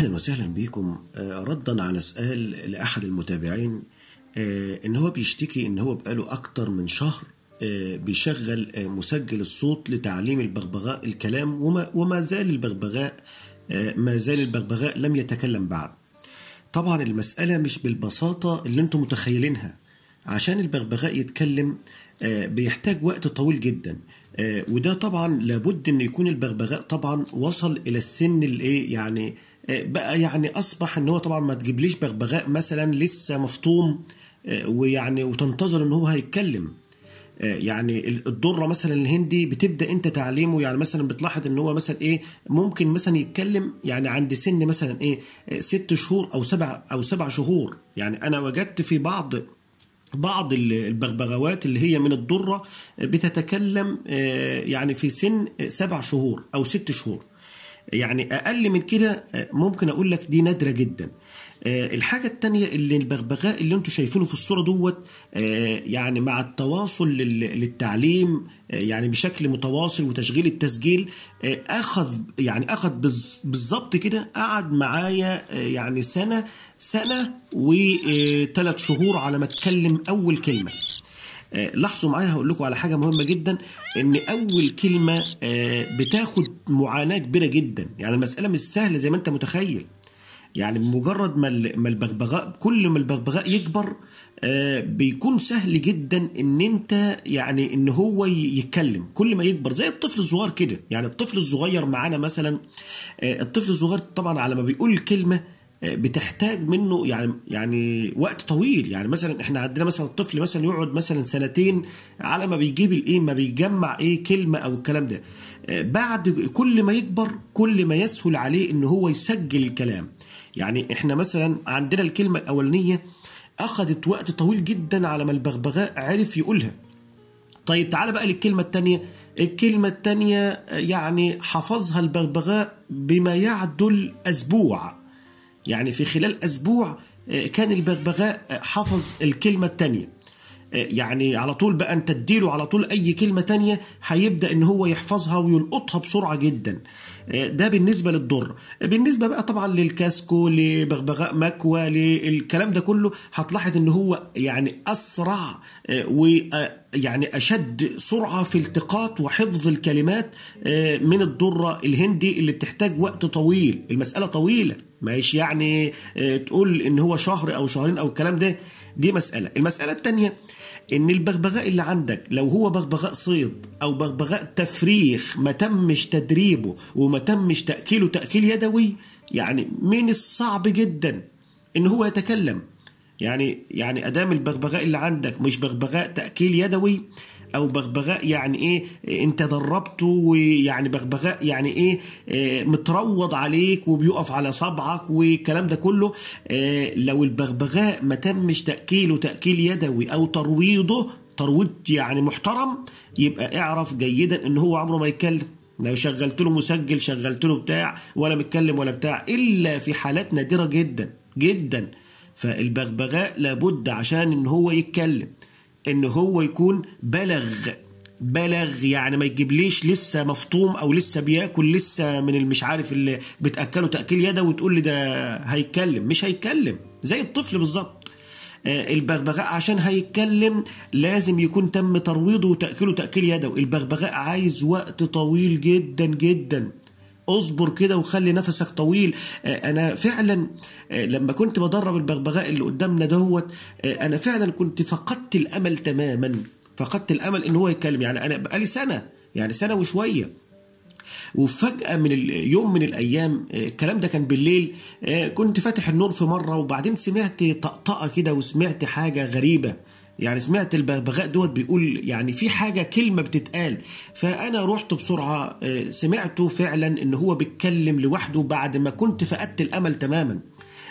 اهلا وسهلا بيكم آه، ردا على سؤال لاحد المتابعين آه، ان هو بيشتكي ان هو بقاله اكتر من شهر آه، بيشغل مسجل الصوت لتعليم البغبغاء الكلام وما, وما زال البغبغاء ما زال البغبغاء لم يتكلم بعد طبعا المسألة مش بالبساطة اللي انتم متخيلينها عشان البغبغاء يتكلم بيحتاج وقت طويل جدا وده طبعا لابد ان يكون البغبغاء طبعا وصل الى السن الايه يعني آه، بقى يعني اصبح ان هو طبعا ما تجيبليش بغبغاء مثلا لسه مفطوم آه، ويعني وتنتظر ان هو هيتكلم آه، يعني الدره مثلا الهندي بتبدا انت تعليمه يعني مثلا بتلاحظ ان هو مثلا ايه ممكن مثلا يتكلم يعني عند سن مثلا ايه ست شهور او سبع او سبع شهور يعني انا وجدت في بعض بعض البغبغوات اللي هي من الدره بتتكلم يعني في سن سبع شهور او ست شهور يعني اقل من كده آه، ممكن اقول لك دي نادره جدا آه، الحاجة التانية اللي البغبغاء اللي انتم شايفينه في الصورة دوت آه، يعني مع التواصل للتعليم يعني بشكل متواصل وتشغيل التسجيل اخذ يعني اخذ بالظبط كده قعد معايا يعني سنة سنة وثلاث شهور على ما اتكلم اول كلمة آه، لاحظوا معايا هقول لكم على حاجه مهمه جدا ان اول كلمه آه، بتاخد معاناه كبيره جدا يعني المساله مش سهله زي ما انت متخيل يعني بمجرد ما ما البغبغاء كل ما البغبغاء يكبر آه، بيكون سهل جدا ان انت يعني ان هو يتكلم كل ما يكبر زي الطفل الصغير كده يعني الطفل الصغير معانا مثلا الطفل الصغير طبعا على ما بيقول كلمه بتحتاج منه يعني يعني وقت طويل يعني مثلا احنا عندنا مثلا الطفل مثلا يقعد مثلا سنتين على ما بيجيب الايه ما بيجمع ايه كلمه او الكلام ده بعد كل ما يكبر كل ما يسهل عليه ان هو يسجل الكلام يعني احنا مثلا عندنا الكلمه الاولانيه اخذت وقت طويل جدا على ما البغبغاء عرف يقولها طيب تعال بقى للكلمه الثانيه الكلمة الثانية يعني حفظها البغبغاء بما يعدل أسبوع يعني في خلال أسبوع آه، كان البغبغاء حفظ الكلمة الثانية يعني على طول بقى انت تديله على طول اي كلمه تانية هيبدا ان هو يحفظها ويلقطها بسرعه جدا آه، ده بالنسبه للضر بالنسبه بقى طبعا للكاسكو لبغبغاء مكوى للكلام ده كله هتلاحظ ان هو يعني اسرع آه، ويعني آه، اشد سرعه في التقاط وحفظ الكلمات من الضره الهندي اللي بتحتاج وقت طويل المساله طويله مش يعني تقول ان هو شهر او شهرين او الكلام ده دي مساله المساله الثانيه ان البغبغاء اللي عندك لو هو بغبغاء صيد او بغبغاء تفريخ ما تمش تدريبه وما تمش تاكيله تاكيل يدوي يعني من الصعب جدا ان هو يتكلم يعني يعني ادام البغبغاء اللي عندك مش بغبغاء تاكيل يدوي او بغبغاء يعني ايه انت دربته ويعني بغبغاء يعني ايه, آه، متروض عليك وبيقف على صبعك والكلام ده كله آه، لو البغبغاء ما تمش تاكيله تاكيل يدوي او ترويضه ترويض يعني محترم يبقى اعرف جيدا ان هو عمره ما يتكلم لو شغلت له مسجل شغلت له بتاع ولا متكلم ولا بتاع الا في حالات نادره جدا جدا فالبغبغاء لابد عشان ان هو يتكلم ان هو يكون بلغ بلغ يعني ما يجيبليش لسه مفطوم او لسه بياكل لسه من المش عارف اللي بتاكله تاكيل يده وتقول لي ده هيتكلم مش هيتكلم زي الطفل بالظبط آه، البغبغاء عشان هيتكلم لازم يكون تم ترويضه وتاكله تاكيل يدوي البغبغاء عايز وقت طويل جدا جدا اصبر كده وخلي نفسك طويل آه، انا فعلا آه، لما كنت بدرب البغبغاء اللي قدامنا دوت آه، انا فعلا كنت فقدت الامل تماما فقدت الامل ان هو يتكلم يعني انا بقالي سنه يعني سنه وشويه وفجأة من يوم من الأيام الكلام ده كان بالليل كنت فاتح النور في مرة وبعدين سمعت طقطقة كده وسمعت حاجة غريبة يعني سمعت الببغاء دوت بيقول يعني في حاجة كلمة بتتقال فأنا رحت بسرعة آه، سمعته فعلا إن هو بيتكلم لوحده بعد ما كنت فقدت الأمل تماما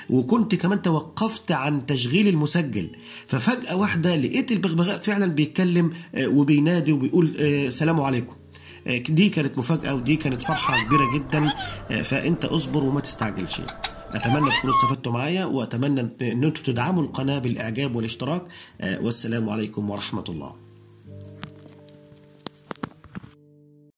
وكنت كمان توقفت عن تشغيل المسجل ففجأة واحدة لقيت البغبغاء فعلا بيتكلم آه، وبينادي وبيقول آه، سلام عليكم دي كانت مفاجأة ودي كانت فرحة كبيرة جدا فأنت اصبر وما تستعجلش اتمنى تكونوا استفدتوا معايا واتمنى ان انتم تدعموا القناه بالاعجاب والاشتراك آه، والسلام عليكم ورحمه الله